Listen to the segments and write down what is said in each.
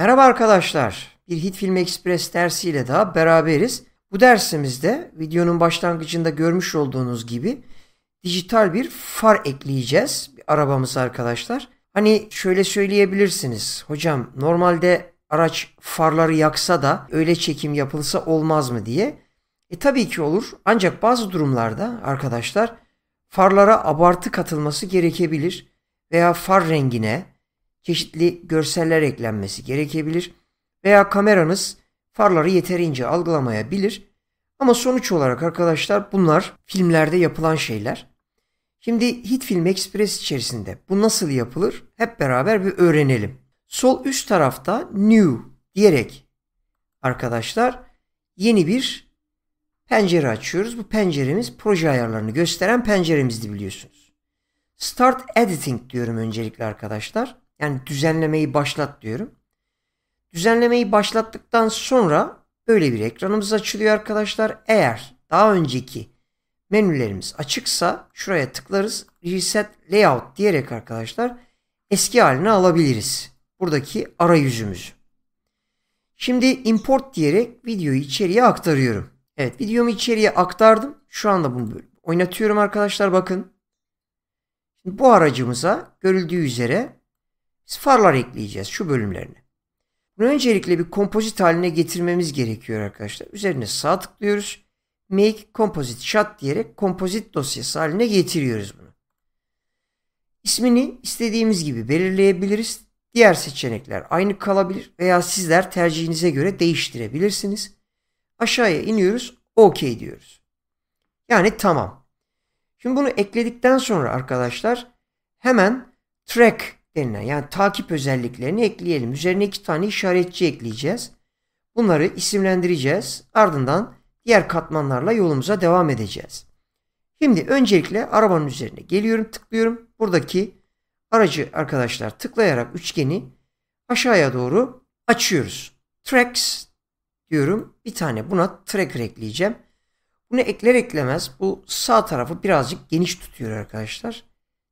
Merhaba arkadaşlar. Bir Hit Film Express dersiyle daha beraberiz. Bu dersimizde videonun başlangıcında görmüş olduğunuz gibi dijital bir far ekleyeceğiz bir arabamıza arkadaşlar. Hani şöyle söyleyebilirsiniz. Hocam normalde araç farları yaksa da öyle çekim yapılsa olmaz mı diye. E tabii ki olur. Ancak bazı durumlarda arkadaşlar farlara abartı katılması gerekebilir veya far rengine çeşitli görseller eklenmesi gerekebilir veya kameranız farları yeterince algılamayabilir. Ama sonuç olarak arkadaşlar bunlar filmlerde yapılan şeyler. Şimdi Hit Film Express içerisinde bu nasıl yapılır hep beraber bir öğrenelim. Sol üst tarafta New diyerek arkadaşlar yeni bir pencere açıyoruz. Bu penceremiz proje ayarlarını gösteren penceremizdi biliyorsunuz. Start Editing diyorum öncelikle arkadaşlar. Yani düzenlemeyi başlat diyorum. Düzenlemeyi başlattıktan sonra böyle bir ekranımız açılıyor arkadaşlar. Eğer daha önceki menülerimiz açıksa şuraya tıklarız. Reset Layout diyerek arkadaşlar eski haline alabiliriz. Buradaki arayüzümüz. Şimdi import diyerek videoyu içeriye aktarıyorum. Evet videomu içeriye aktardım. Şu anda bunu oynatıyorum arkadaşlar bakın. Şimdi bu aracımıza görüldüğü üzere biz farlar ekleyeceğiz şu bölümlerini. Bunu öncelikle bir kompozit haline getirmemiz gerekiyor arkadaşlar. Üzerine sağ tıklıyoruz. Make Composite Shot diyerek kompozit dosyası haline getiriyoruz bunu. İsmini istediğimiz gibi belirleyebiliriz. Diğer seçenekler aynı kalabilir veya sizler tercihinize göre değiştirebilirsiniz. Aşağıya iniyoruz. OK diyoruz. Yani tamam. Şimdi bunu ekledikten sonra arkadaşlar hemen track denilen yani takip özelliklerini ekleyelim. Üzerine iki tane işaretçi ekleyeceğiz. Bunları isimlendireceğiz. Ardından diğer katmanlarla yolumuza devam edeceğiz. Şimdi öncelikle arabanın üzerine geliyorum tıklıyorum. Buradaki aracı arkadaşlar tıklayarak üçgeni aşağıya doğru açıyoruz. Tracks diyorum. Bir tane buna tracker ekleyeceğim. Bunu ekler eklemez bu sağ tarafı birazcık geniş tutuyor arkadaşlar.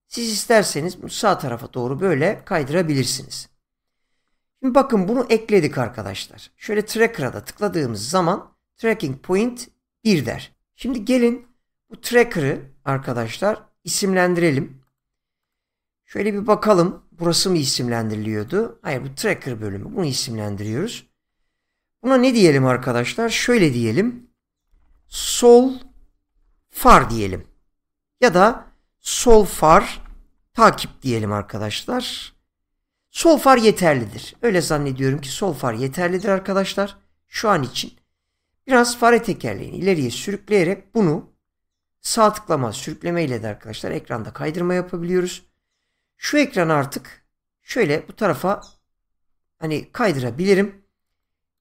Siz isterseniz sağ tarafa doğru böyle kaydırabilirsiniz. Şimdi bakın bunu ekledik arkadaşlar. Şöyle tracker'a tıkladığımız zaman tracking point 1 der. Şimdi gelin bu tracker'ı arkadaşlar isimlendirelim. Şöyle bir bakalım. Burası mı isimlendiriliyordu? Hayır bu tracker bölümü. Bunu isimlendiriyoruz. Buna ne diyelim arkadaşlar? Şöyle diyelim. Sol far diyelim. Ya da sol far takip diyelim arkadaşlar. Sol far yeterlidir. Öyle zannediyorum ki sol far yeterlidir arkadaşlar. Şu an için. Biraz fare tekerleğini ileriye sürükleyerek bunu sağ tıklama sürükleme ile de arkadaşlar ekranda kaydırma yapabiliyoruz. Şu ekranı artık şöyle bu tarafa hani kaydırabilirim.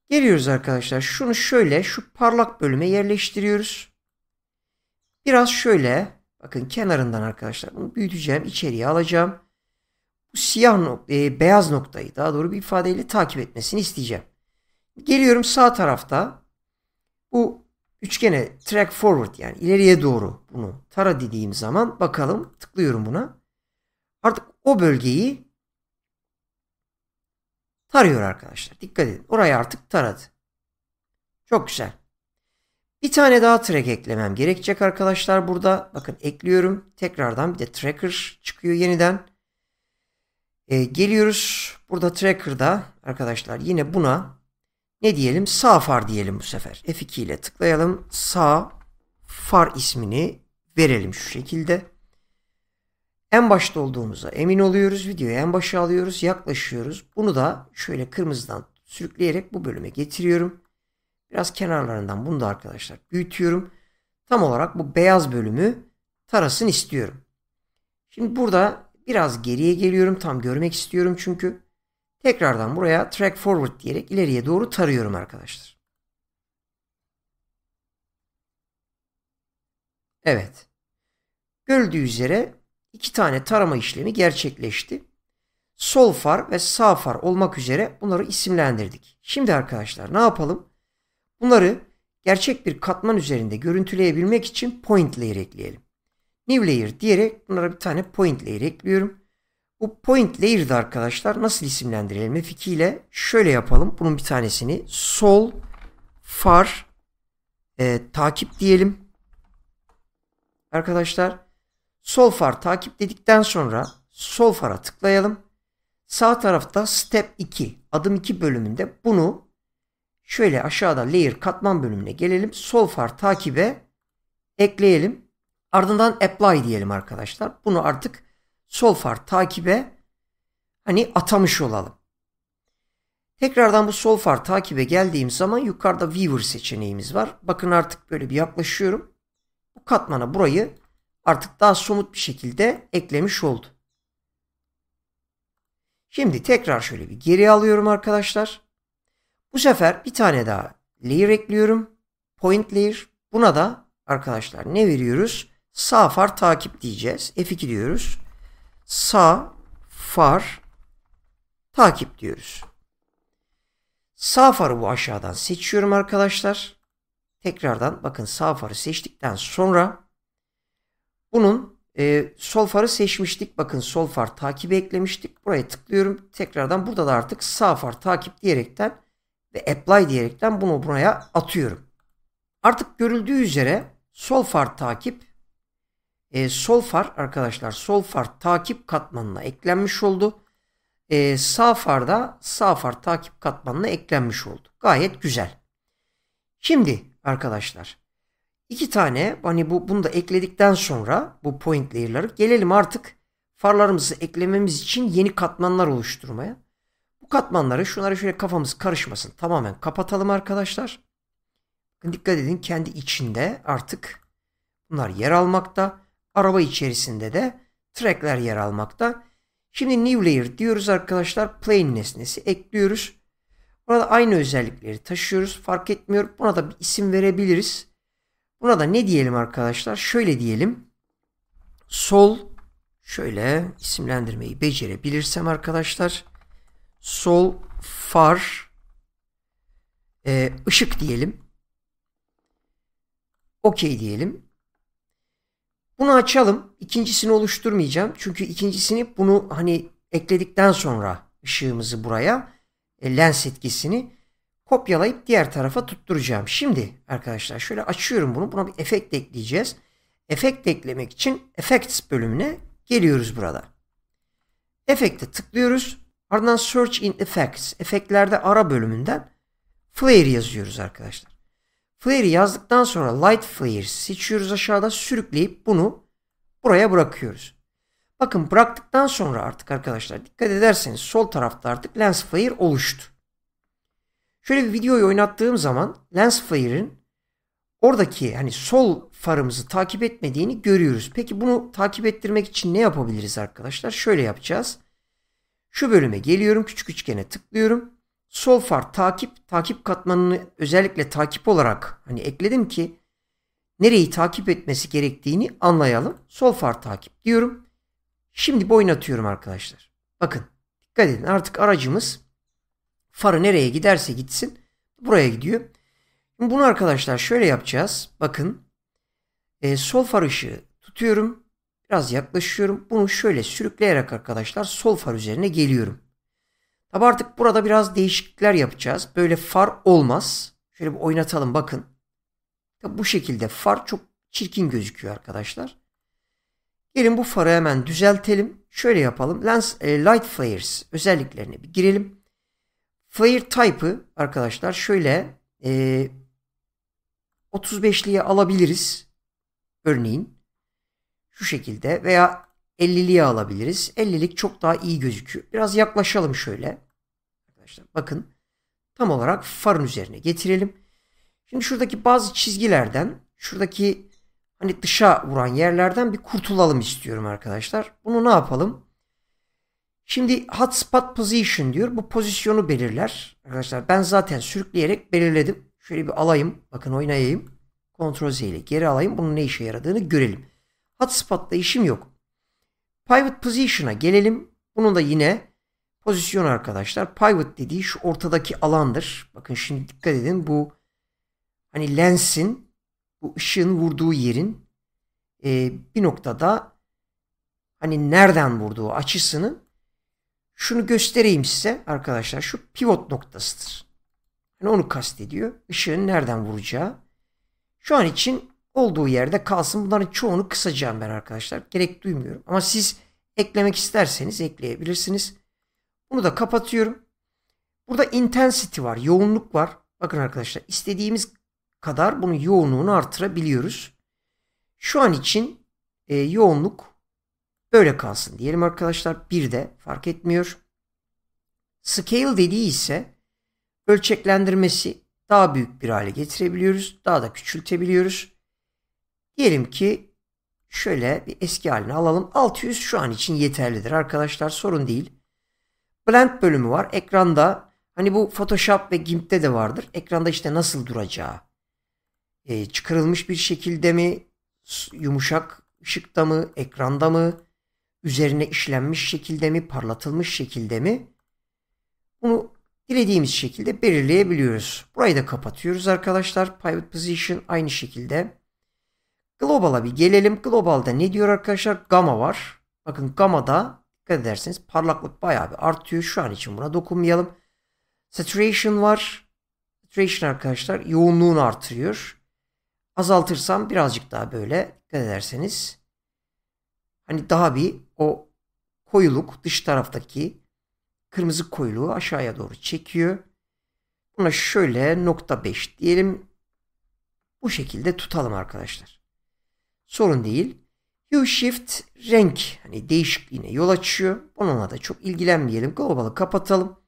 Geliyoruz arkadaşlar. Şunu şöyle şu parlak bölüme yerleştiriyoruz. Biraz şöyle Bakın kenarından arkadaşlar bunu büyüteceğim. içeriye alacağım. Bu siyah nok e, beyaz noktayı daha doğru bir ifadeyle takip etmesini isteyeceğim. Geliyorum sağ tarafta. Bu üçgene track forward yani ileriye doğru bunu tara dediğim zaman bakalım tıklıyorum buna. Artık o bölgeyi tarıyor arkadaşlar. Dikkat edin. Orayı artık taradı. Çok güzel. Bir tane daha track eklemem gerekecek arkadaşlar burada. Bakın ekliyorum. Tekrardan bir de tracker çıkıyor yeniden. Ee, geliyoruz. Burada tracker'da arkadaşlar yine buna ne diyelim? Sağ far diyelim bu sefer. F2 ile tıklayalım. Sağ far ismini verelim şu şekilde. En başta olduğumuza emin oluyoruz. Videoyu en başa alıyoruz. Yaklaşıyoruz. Bunu da şöyle kırmızıdan sürükleyerek bu bölüme getiriyorum. Biraz kenarlarından bunu da arkadaşlar büyütüyorum. Tam olarak bu beyaz bölümü tarasın istiyorum. Şimdi burada biraz geriye geliyorum. Tam görmek istiyorum çünkü. Tekrardan buraya track forward diyerek ileriye doğru tarıyorum arkadaşlar. Evet. gördüğü üzere iki tane tarama işlemi gerçekleşti. Sol far ve sağ far olmak üzere bunları isimlendirdik. Şimdi arkadaşlar ne yapalım? Bunları gerçek bir katman üzerinde görüntüleyebilmek için point layer ekleyelim. New layer diyerek bunlara bir tane point layer ekliyorum. Bu point layer'da arkadaşlar nasıl isimlendirelim fikriyle şöyle yapalım. Bunun bir tanesini sol far e, takip diyelim. Arkadaşlar sol far takip dedikten sonra sol fara tıklayalım. Sağ tarafta step 2 adım 2 bölümünde bunu Şöyle aşağıda layer katman bölümüne gelelim. sol far takibe ekleyelim. Ardından apply diyelim arkadaşlar. Bunu artık sol far takibe hani atamış olalım. Tekrardan bu sol far takibe geldiğim zaman yukarıda viewer seçeneğimiz var. Bakın artık böyle bir yaklaşıyorum. Bu katmana burayı artık daha somut bir şekilde eklemiş oldu. Şimdi tekrar şöyle bir geri alıyorum arkadaşlar. Bu sefer bir tane daha layer ekliyorum. Point layer. Buna da arkadaşlar ne veriyoruz? Sağ far takip diyeceğiz. F2 diyoruz. Sağ far takip diyoruz. Sağ farı bu aşağıdan seçiyorum arkadaşlar. Tekrardan bakın sağ farı seçtikten sonra bunun e, sol farı seçmiştik. Bakın sol far takibi eklemiştik. Buraya tıklıyorum. Tekrardan burada da artık sağ far takip diyerekten ve apply diyerekten bunu buraya atıyorum. Artık görüldüğü üzere sol far takip e, far arkadaşlar sol far takip katmanına eklenmiş oldu. E, sağ far da sağ far takip katmanına eklenmiş oldu. Gayet güzel. Şimdi arkadaşlar iki tane hani bu bunu da ekledikten sonra bu point layer'ları gelelim artık farlarımızı eklememiz için yeni katmanlar oluşturmaya. Bu katmanları şunları şöyle kafamız karışmasın. Tamamen kapatalım arkadaşlar. Dikkat edin kendi içinde artık bunlar yer almakta. Araba içerisinde de trackler yer almakta. Şimdi new layer diyoruz arkadaşlar. Plane nesnesi ekliyoruz. Burada aynı özellikleri taşıyoruz. Fark etmiyor. Buna da bir isim verebiliriz. Buna da ne diyelim arkadaşlar? Şöyle diyelim. Sol şöyle isimlendirmeyi becerebilirsem arkadaşlar sol, far, e, ışık diyelim. Okey diyelim. Bunu açalım. İkincisini oluşturmayacağım. Çünkü ikincisini bunu hani ekledikten sonra ışığımızı buraya e, lens etkisini kopyalayıp diğer tarafa tutturacağım. Şimdi arkadaşlar şöyle açıyorum bunu. Buna bir efekt ekleyeceğiz. Efekt eklemek için Effects bölümüne geliyoruz burada. Efekte tıklıyoruz. Ardından Search in Effects, efektlerde ara bölümünden Flare yazıyoruz arkadaşlar. Flare'i yazdıktan sonra Light Flare seçiyoruz aşağıda sürükleyip bunu buraya bırakıyoruz. Bakın bıraktıktan sonra artık arkadaşlar dikkat ederseniz sol tarafta artık Lens Flare oluştu. Şöyle bir videoyu oynattığım zaman Lens Flare'in oradaki hani sol farımızı takip etmediğini görüyoruz. Peki bunu takip ettirmek için ne yapabiliriz arkadaşlar? Şöyle yapacağız. Şu bölüme geliyorum. Küçük üçgene tıklıyorum. Sol far takip, takip katmanını özellikle takip olarak hani ekledim ki nereyi takip etmesi gerektiğini anlayalım. Sol far takip diyorum. Şimdi boyun atıyorum arkadaşlar. Bakın dikkat edin artık aracımız farı nereye giderse gitsin buraya gidiyor. Bunu arkadaşlar şöyle yapacağız. Bakın e, sol far ışığı tutuyorum. Biraz yaklaşıyorum. Bunu şöyle sürükleyerek arkadaşlar sol far üzerine geliyorum. Tabi artık burada biraz değişiklikler yapacağız. Böyle far olmaz. Şöyle bir oynatalım bakın. Tabi bu şekilde far çok çirkin gözüküyor arkadaşlar. Gelin bu farı hemen düzeltelim. Şöyle yapalım. Lens e, Light Flares özelliklerine bir girelim. Flare Type'ı arkadaşlar şöyle e, 35'liye alabiliriz. Örneğin şu şekilde veya 50'liye alabiliriz. 50'lik çok daha iyi gözüküyor. Biraz yaklaşalım şöyle. Arkadaşlar bakın tam olarak farın üzerine getirelim. Şimdi şuradaki bazı çizgilerden şuradaki hani dışa vuran yerlerden bir kurtulalım istiyorum arkadaşlar. Bunu ne yapalım? Şimdi hotspot position diyor. Bu pozisyonu belirler. Arkadaşlar ben zaten sürükleyerek belirledim. Şöyle bir alayım. Bakın oynayayım. Ctrl Z ile geri alayım. Bunun ne işe yaradığını görelim. Hotspot'ta işim yok. Pivot Position'a gelelim. Bunun da yine pozisyon arkadaşlar. Pivot dediği şu ortadaki alandır. Bakın şimdi dikkat edin bu hani lensin bu ışığın vurduğu yerin e, bir noktada hani nereden vurduğu açısının şunu göstereyim size arkadaşlar. Şu pivot noktasıdır. Yani onu kastediyor. Işığın nereden vuracağı. Şu an için olduğu yerde kalsın. Bunların çoğunu kısacağım ben arkadaşlar. Gerek duymuyorum. Ama siz eklemek isterseniz ekleyebilirsiniz. Bunu da kapatıyorum. Burada intensity var. Yoğunluk var. Bakın arkadaşlar istediğimiz kadar bunun yoğunluğunu artırabiliyoruz. Şu an için e, yoğunluk böyle kalsın diyelim arkadaşlar. Bir de fark etmiyor. Scale dediği ise ölçeklendirmesi daha büyük bir hale getirebiliyoruz. Daha da küçültebiliyoruz. Diyelim ki şöyle bir eski halini alalım. 600 şu an için yeterlidir arkadaşlar sorun değil. Blend bölümü var. Ekranda hani bu Photoshop ve GIMP'te de vardır. Ekranda işte nasıl duracağı. E, çıkarılmış bir şekilde mi? Yumuşak ışıkta mı? Ekranda mı? Üzerine işlenmiş şekilde mi? Parlatılmış şekilde mi? Bunu dilediğimiz şekilde belirleyebiliyoruz. Burayı da kapatıyoruz arkadaşlar. Pivot Position aynı şekilde. Global'a bir gelelim. Global'da ne diyor arkadaşlar? Gamma var. Bakın Gamma'da dikkat ederseniz parlaklık bayağı bir artıyor. Şu an için buna dokunmayalım. Saturation var. Saturation arkadaşlar yoğunluğunu artırıyor. Azaltırsam birazcık daha böyle dikkat ederseniz hani daha bir o koyuluk dış taraftaki kırmızı koyuluğu aşağıya doğru çekiyor. Buna şöyle nokta 5 diyelim. Bu şekilde tutalım arkadaşlar. Sorun değil. U-Shift renk hani değişikliğine yol açıyor. Onunla da çok ilgilenmeyelim. Global'ı kapatalım.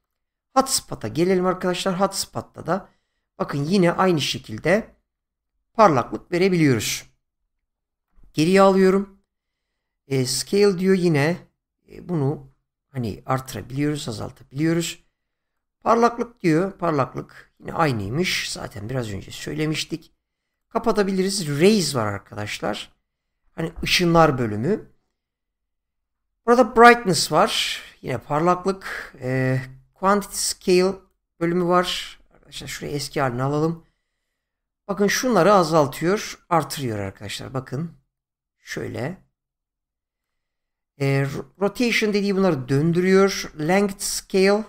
Hotspot'a gelelim arkadaşlar. Hotspot'ta da bakın yine aynı şekilde parlaklık verebiliyoruz. Geriye alıyorum. E, scale diyor yine e, bunu hani artırabiliyoruz, azaltabiliyoruz. Parlaklık diyor. Parlaklık yine aynıymış. Zaten biraz önce söylemiştik. Kapatabiliriz. Rays var arkadaşlar. Hani ışınlar bölümü. Burada brightness var. Yine parlaklık. E, quantity scale bölümü var. Arkadaşlar şurayı eski haline alalım. Bakın şunları azaltıyor. Artırıyor arkadaşlar. Bakın. Şöyle. E, rotation dediği bunları döndürüyor. Length scale.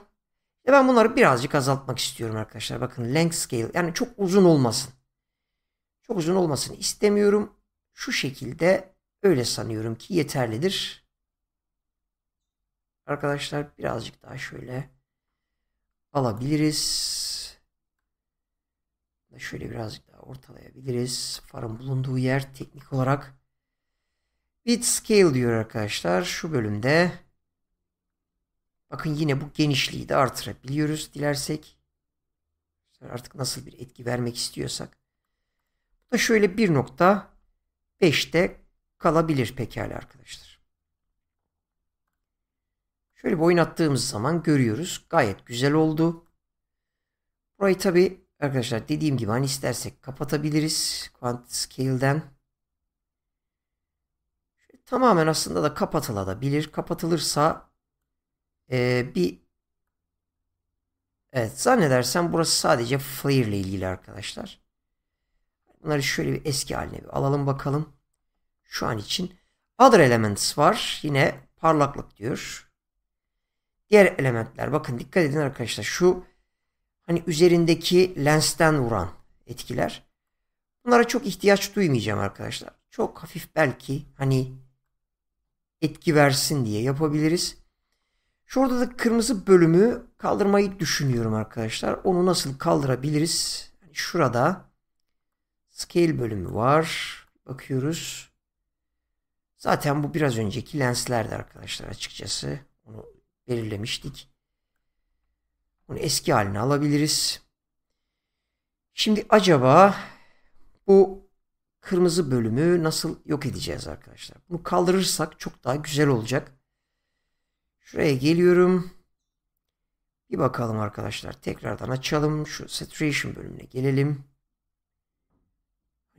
E ben bunları birazcık azaltmak istiyorum arkadaşlar. Bakın length scale. Yani çok uzun olmasın. Çok uzun olmasını istemiyorum. Şu şekilde öyle sanıyorum ki yeterlidir. Arkadaşlar birazcık daha şöyle alabiliriz. Şöyle birazcık daha ortalayabiliriz. Farın bulunduğu yer teknik olarak bit scale diyor arkadaşlar. Şu bölümde bakın yine bu genişliği de artırabiliyoruz dilersek. Artık nasıl bir etki vermek istiyorsak da şöyle 1.5'te kalabilir pekala arkadaşlar. Şöyle bir oynattığımız zaman görüyoruz. Gayet güzel oldu. Burayı tabi arkadaşlar dediğim gibi hani istersek kapatabiliriz. Quant Scale'den. Şöyle tamamen aslında da kapatılabilir. Kapatılırsa ee, bir Evet zannedersem burası sadece flare ile ilgili arkadaşlar. Bunları şöyle bir eski haline bir alalım bakalım. Şu an için other elements var. Yine parlaklık diyor. Diğer elementler bakın dikkat edin arkadaşlar şu hani üzerindeki lensten vuran etkiler. Bunlara çok ihtiyaç duymayacağım arkadaşlar. Çok hafif belki hani etki versin diye yapabiliriz. Şurada da kırmızı bölümü kaldırmayı düşünüyorum arkadaşlar. Onu nasıl kaldırabiliriz? Hani şurada Scale bölümü var. Bakıyoruz. Zaten bu biraz önceki lenslerdi arkadaşlar açıkçası. Onu belirlemiştik. Bunu eski haline alabiliriz. Şimdi acaba bu kırmızı bölümü nasıl yok edeceğiz arkadaşlar? Bunu kaldırırsak çok daha güzel olacak. Şuraya geliyorum. Bir bakalım arkadaşlar. Tekrardan açalım. Şu saturation bölümüne gelelim.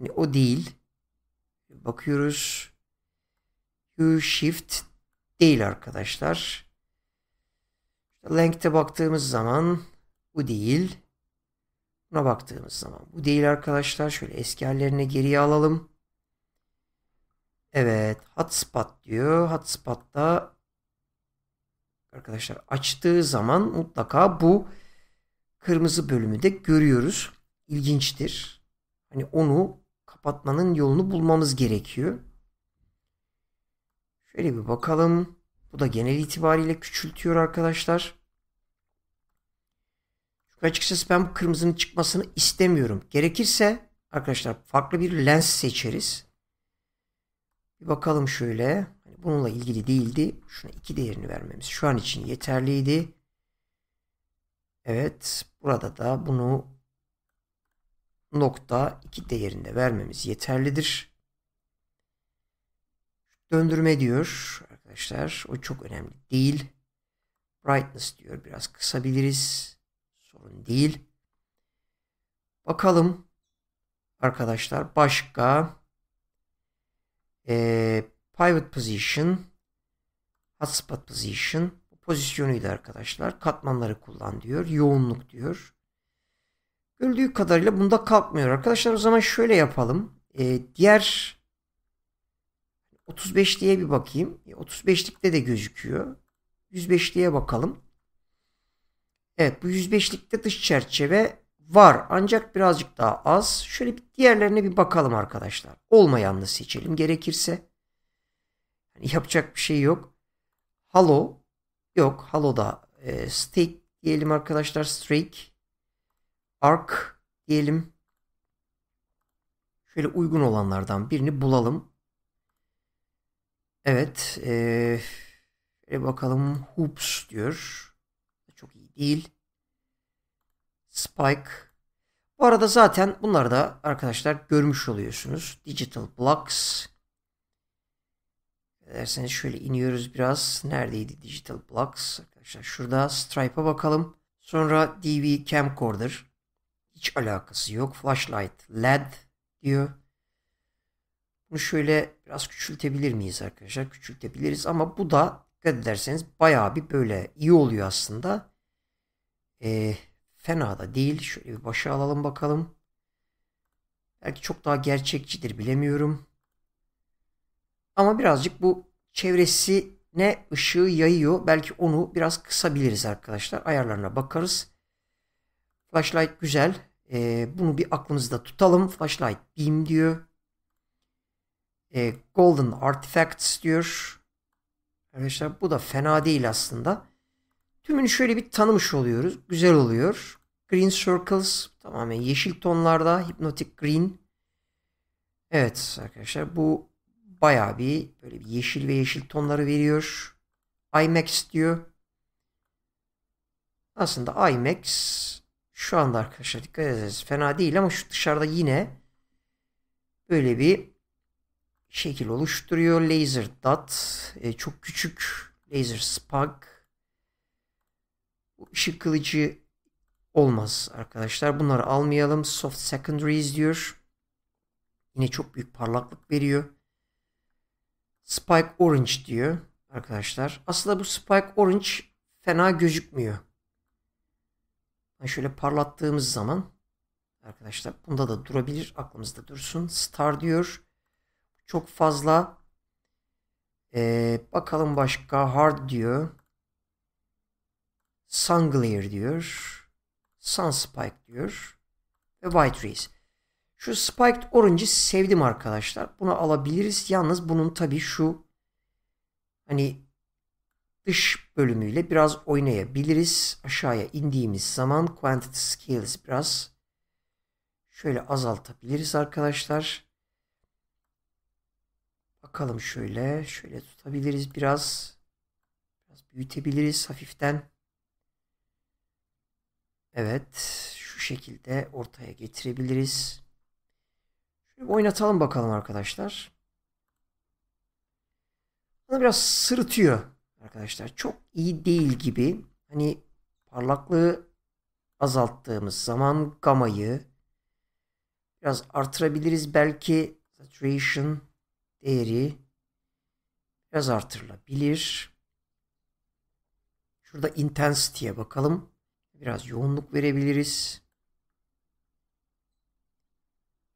Hani o değil. Bakıyoruz. Hue Shift değil arkadaşlar. Length'e baktığımız zaman bu değil. Buna baktığımız zaman bu değil arkadaşlar. Şöyle eski hallerini geriye alalım. Evet hotspot diyor. Hotspot'ta arkadaşlar açtığı zaman mutlaka bu kırmızı bölümü de görüyoruz. İlginçtir. Hani onu kapatmanın yolunu bulmamız gerekiyor. Şöyle bir bakalım. Bu da genel itibariyle küçültüyor arkadaşlar. Çünkü açıkçası ben bu kırmızının çıkmasını istemiyorum. Gerekirse arkadaşlar farklı bir lens seçeriz. Bir bakalım şöyle. Hani bununla ilgili değildi. Şuna iki değerini vermemiz şu an için yeterliydi. Evet. Burada da bunu nokta 2 değerinde vermemiz yeterlidir. Döndürme diyor arkadaşlar. O çok önemli değil. Brightness diyor. Biraz kısabiliriz. Sorun değil. Bakalım arkadaşlar başka e, pivot position hotspot position pozisyonuyla arkadaşlar katmanları kullan diyor. Yoğunluk diyor öldüğü kadarıyla bunda kalkmıyor. Arkadaşlar o zaman şöyle yapalım. Ee, diğer 35'liğe bir bakayım. 35'likte e, de gözüküyor. 105'liğe bakalım. Evet bu 105'likte dış çerçeve var ancak birazcık daha az. Şöyle bir diğerlerine bir bakalım arkadaşlar. Olmayanını seçelim gerekirse. Yani yapacak bir şey yok. Halo yok. Halo da e, stake diyelim arkadaşlar. Strike ark diyelim. Şöyle uygun olanlardan birini bulalım. Evet. Ee, bakalım. Hoops diyor. Çok iyi değil. Spike. Bu arada zaten bunları da arkadaşlar görmüş oluyorsunuz. Digital Blocks. Derseniz şöyle iniyoruz biraz. Neredeydi Digital Blocks? Arkadaşlar şurada Stripe'a bakalım. Sonra DV Camcorder hiç alakası yok. Flashlight LED diyor. Bunu şöyle biraz küçültebilir miyiz arkadaşlar? Küçültebiliriz ama bu da dikkat ederseniz bayağı bir böyle iyi oluyor aslında. E, fena da değil. Şöyle bir başa alalım bakalım. Belki çok daha gerçekçidir bilemiyorum. Ama birazcık bu çevresi ne ışığı yayıyor. Belki onu biraz kısabiliriz arkadaşlar. Ayarlarına bakarız. Flashlight güzel. E, bunu bir aklımızda tutalım. Flashlight beam diyor. E, golden artifacts diyor. Arkadaşlar bu da fena değil aslında. Tümünü şöyle bir tanımış oluyoruz. Güzel oluyor. Green circles tamamen yeşil tonlarda. Hypnotic green. Evet arkadaşlar bu baya bir böyle bir yeşil ve yeşil tonları veriyor. IMAX diyor. Aslında IMAX şu anda arkadaşlar dikkat ederiz. Fena değil ama şu dışarıda yine böyle bir şekil oluşturuyor. Laser dot. E, çok küçük. Laser spag. Bu ışık kılıcı olmaz arkadaşlar. Bunları almayalım. Soft secondaries diyor. Yine çok büyük parlaklık veriyor. Spike Orange diyor arkadaşlar. Aslında bu Spike Orange fena gözükmüyor. Yani şöyle parlattığımız zaman arkadaşlar bunda da durabilir. Aklımızda dursun. Star diyor. Çok fazla. Ee, bakalım başka. Hard diyor. Sun Glare diyor. Sun Spike diyor. Ve White Rays. Şu Spiked Orange'i sevdim arkadaşlar. Bunu alabiliriz. Yalnız bunun tabi şu hani dış bölümüyle biraz oynayabiliriz. Aşağıya indiğimiz zaman quantity scales biraz şöyle azaltabiliriz arkadaşlar. Bakalım şöyle şöyle tutabiliriz biraz. Biraz büyütebiliriz hafiften. Evet şu şekilde ortaya getirebiliriz. Şöyle oynatalım bakalım arkadaşlar. Bana biraz sırıtıyor arkadaşlar çok iyi değil gibi hani parlaklığı azalttığımız zaman gamayı biraz artırabiliriz belki saturation değeri biraz artırılabilir. Şurada intensity'ye bakalım. Biraz yoğunluk verebiliriz.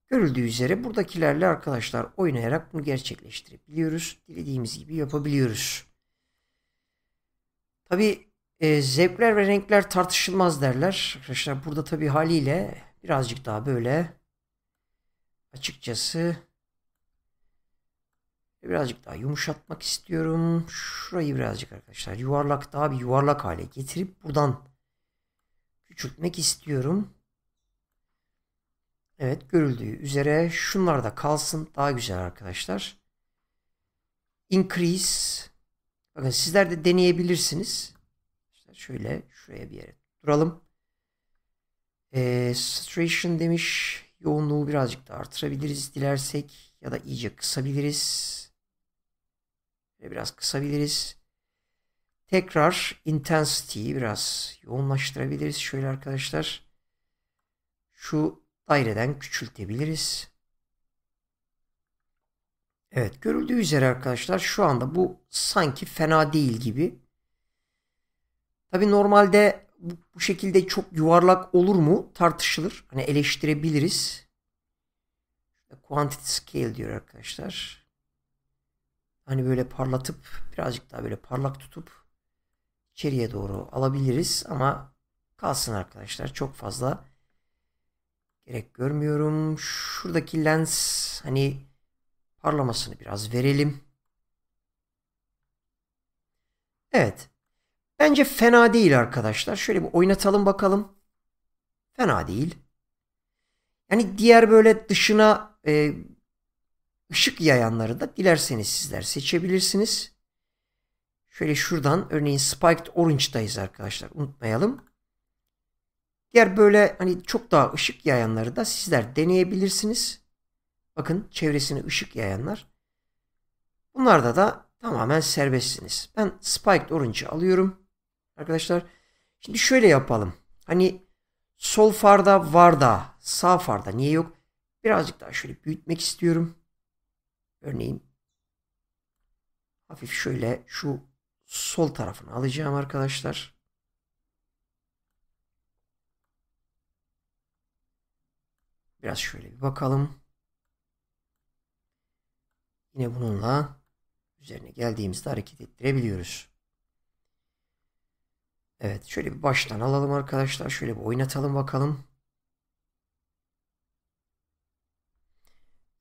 Görüldüğü üzere buradakilerle arkadaşlar oynayarak bunu gerçekleştirebiliyoruz. Dilediğimiz gibi yapabiliyoruz. Tabi e, zevkler ve renkler tartışılmaz derler. Arkadaşlar burada tabi haliyle birazcık daha böyle açıkçası birazcık daha yumuşatmak istiyorum. Şurayı birazcık arkadaşlar yuvarlak daha bir yuvarlak hale getirip buradan küçültmek istiyorum. Evet görüldüğü üzere şunlar da kalsın daha güzel arkadaşlar. Increase Bakın sizler de deneyebilirsiniz. İşte şöyle şuraya bir yere duralım. E, saturation demiş. Yoğunluğu birazcık da artırabiliriz dilersek. Ya da iyice kısabiliriz. Ve biraz kısabiliriz. Tekrar intensity'yi biraz yoğunlaştırabiliriz. Şöyle arkadaşlar. Şu daireden küçültebiliriz. Evet görüldüğü üzere arkadaşlar şu anda bu sanki fena değil gibi. Tabi normalde bu, şekilde çok yuvarlak olur mu tartışılır. Hani eleştirebiliriz. Quantity scale diyor arkadaşlar. Hani böyle parlatıp birazcık daha böyle parlak tutup içeriye doğru alabiliriz ama kalsın arkadaşlar. Çok fazla gerek görmüyorum. Şuradaki lens hani parlamasını biraz verelim. Evet. Bence fena değil arkadaşlar. Şöyle bir oynatalım bakalım. Fena değil. Yani diğer böyle dışına e, ışık yayanları da dilerseniz sizler seçebilirsiniz. Şöyle şuradan örneğin Spiked Orange'dayız arkadaşlar. Unutmayalım. Diğer böyle hani çok daha ışık yayanları da sizler deneyebilirsiniz. Bakın çevresine ışık yayanlar. Bunlarda da tamamen serbestsiniz. Ben spiked orange'ı alıyorum. Arkadaşlar şimdi şöyle yapalım. Hani sol farda var da sağ farda niye yok? Birazcık daha şöyle büyütmek istiyorum. Örneğin hafif şöyle şu sol tarafını alacağım arkadaşlar. Biraz şöyle bir bakalım. Yine bununla üzerine geldiğimizde hareket ettirebiliyoruz. Evet şöyle bir baştan alalım arkadaşlar. Şöyle bir oynatalım bakalım.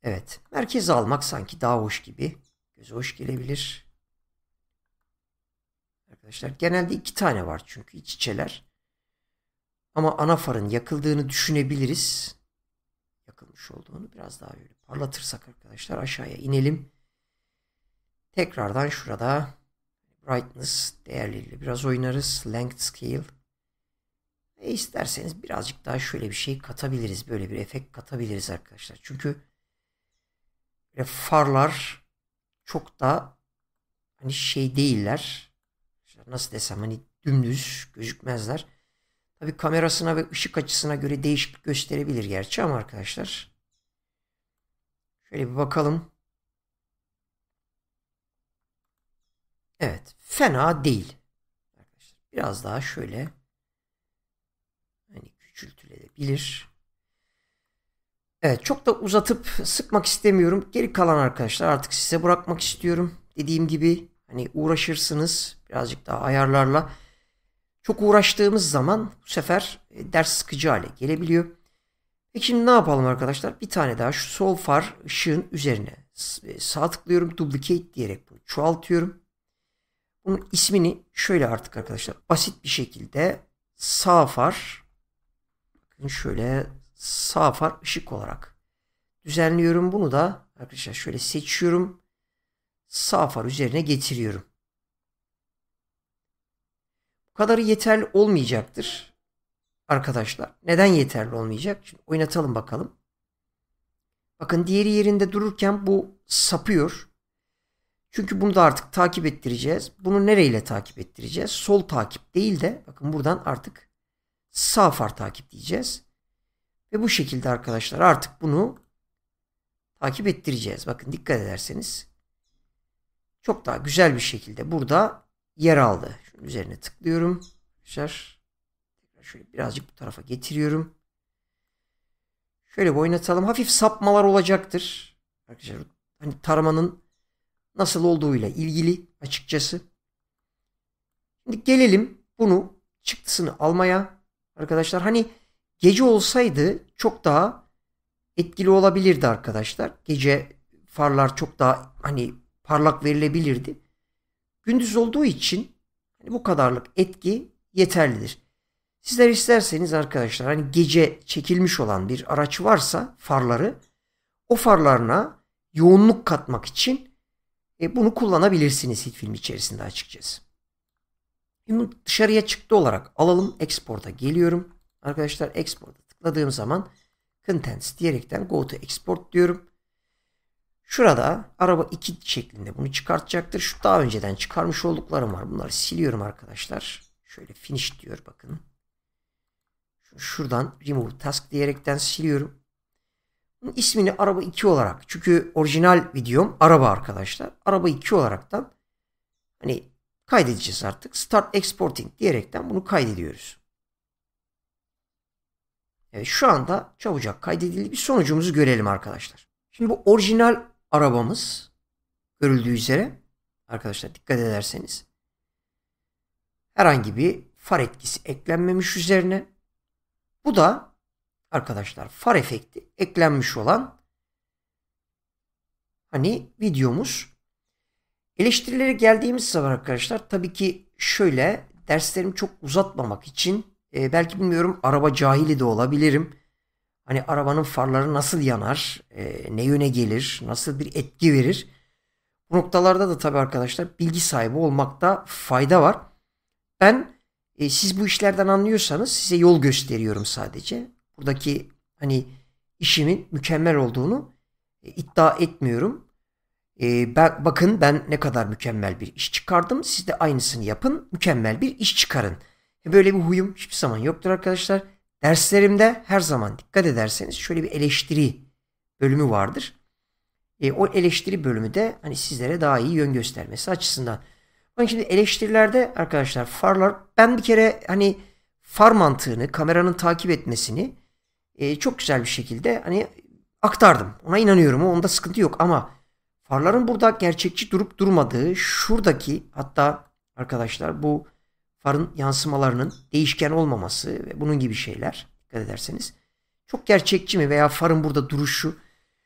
Evet merkeze almak sanki daha hoş gibi. Göze hoş gelebilir. Arkadaşlar genelde iki tane var çünkü iç içeler. Ama anafarın yakıldığını düşünebiliriz olmuş olduğunu biraz daha böyle parlatırsak arkadaşlar aşağıya inelim. Tekrardan şurada brightness değerleriyle biraz oynarız. Length scale. Ve isterseniz birazcık daha şöyle bir şey katabiliriz. Böyle bir efekt katabiliriz arkadaşlar. Çünkü farlar çok da hani şey değiller. Nasıl desem hani dümdüz gözükmezler Tabi kamerasına ve ışık açısına göre değişiklik gösterebilir gerçi ama arkadaşlar. Şöyle bir bakalım. Evet. Fena değil. Arkadaşlar biraz daha şöyle hani küçültülebilir. Evet çok da uzatıp sıkmak istemiyorum. Geri kalan arkadaşlar artık size bırakmak istiyorum. Dediğim gibi hani uğraşırsınız birazcık daha ayarlarla. Çok uğraştığımız zaman bu sefer e, ders sıkıcı hale gelebiliyor. Peki şimdi ne yapalım arkadaşlar? Bir tane daha şu sol far ışığın üzerine e, sağ tıklıyorum. Duplicate diyerek bunu çoğaltıyorum. Bunun ismini şöyle artık arkadaşlar basit bir şekilde sağ far bakın şöyle sağ far ışık olarak düzenliyorum. Bunu da arkadaşlar şöyle seçiyorum. Sağ far üzerine getiriyorum kadarı yeterli olmayacaktır arkadaşlar. Neden yeterli olmayacak? Şimdi oynatalım bakalım. Bakın diğeri yerinde dururken bu sapıyor. Çünkü bunu da artık takip ettireceğiz. Bunu nereyle takip ettireceğiz? Sol takip değil de bakın buradan artık sağ far takip diyeceğiz. Ve bu şekilde arkadaşlar artık bunu takip ettireceğiz. Bakın dikkat ederseniz çok daha güzel bir şekilde burada yer aldı. Şunun üzerine tıklıyorum. Arkadaşlar şöyle birazcık bu tarafa getiriyorum. Şöyle bir oynatalım. Hafif sapmalar olacaktır. Arkadaşlar hani taramanın nasıl olduğuyla ilgili açıkçası. Şimdi gelelim bunu çıktısını almaya. Arkadaşlar hani gece olsaydı çok daha etkili olabilirdi arkadaşlar. Gece farlar çok daha hani parlak verilebilirdi. Gündüz olduğu için hani bu kadarlık etki yeterlidir. Sizler isterseniz arkadaşlar hani gece çekilmiş olan bir araç varsa farları o farlarına yoğunluk katmak için e, bunu kullanabilirsiniz film içerisinde açıkçası. Şimdi dışarıya çıktı olarak alalım. Export'a geliyorum. Arkadaşlar Export'a tıkladığım zaman Contents diyerekten Go to Export diyorum. Şurada araba 2 şeklinde bunu çıkartacaktır. Şu daha önceden çıkarmış olduklarım var. Bunları siliyorum arkadaşlar. Şöyle finish diyor bakın. Şuradan remove task diyerekten siliyorum. Bunun ismini araba 2 olarak çünkü orijinal videom araba arkadaşlar. Araba 2 olaraktan hani kaydedeceğiz artık. Start exporting diyerekten bunu kaydediyoruz. Evet şu anda çabucak kaydedildi. Bir sonucumuzu görelim arkadaşlar. Şimdi bu orijinal arabamız görüldüğü üzere arkadaşlar dikkat ederseniz herhangi bir far etkisi eklenmemiş üzerine. Bu da arkadaşlar far efekti eklenmiş olan hani videomuz. Eleştirilere geldiğimiz zaman arkadaşlar tabii ki şöyle derslerimi çok uzatmamak için e, belki bilmiyorum araba cahili de olabilirim. Hani arabanın farları nasıl yanar, e, ne yöne gelir, nasıl bir etki verir. Bu noktalarda da tabii arkadaşlar bilgi sahibi olmakta fayda var. Ben e, siz bu işlerden anlıyorsanız size yol gösteriyorum sadece. Buradaki hani işimin mükemmel olduğunu e, iddia etmiyorum. E, ben, bakın ben ne kadar mükemmel bir iş çıkardım. Siz de aynısını yapın. Mükemmel bir iş çıkarın. E, böyle bir huyum hiçbir zaman yoktur arkadaşlar. Derslerimde her zaman dikkat ederseniz şöyle bir eleştiri bölümü vardır. E, o eleştiri bölümü de hani sizlere daha iyi yön göstermesi açısından. Onun şimdi eleştirilerde arkadaşlar farlar ben bir kere hani far mantığını kameranın takip etmesini e, çok güzel bir şekilde hani aktardım. Ona inanıyorum. Onda sıkıntı yok ama farların burada gerçekçi durup durmadığı şuradaki hatta arkadaşlar bu farın yansımalarının değişken olmaması ve bunun gibi şeyler dikkat ederseniz çok gerçekçi mi veya farın burada duruşu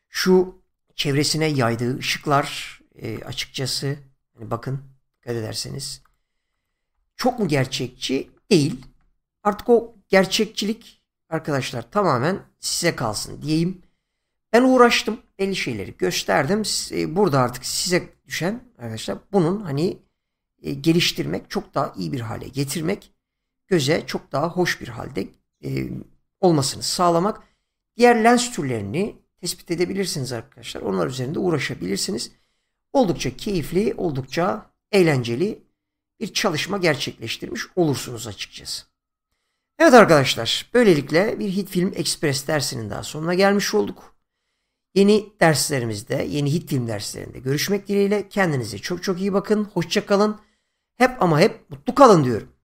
şu çevresine yaydığı ışıklar e, açıkçası hani bakın dikkat ederseniz çok mu gerçekçi değil artık o gerçekçilik arkadaşlar tamamen size kalsın diyeyim. Ben uğraştım belli şeyleri gösterdim. E, burada artık size düşen arkadaşlar bunun hani e, geliştirmek, çok daha iyi bir hale getirmek, göze çok daha hoş bir halde e, olmasını sağlamak. Diğer lens türlerini tespit edebilirsiniz arkadaşlar. Onlar üzerinde uğraşabilirsiniz. Oldukça keyifli, oldukça eğlenceli bir çalışma gerçekleştirmiş olursunuz açıkçası. Evet arkadaşlar, böylelikle bir Hit Film Express dersinin daha sonuna gelmiş olduk. Yeni derslerimizde, yeni Hit Film derslerinde görüşmek dileğiyle. Kendinize çok çok iyi bakın. Hoşçakalın. Hep ama hep mutlu kalın diyorum.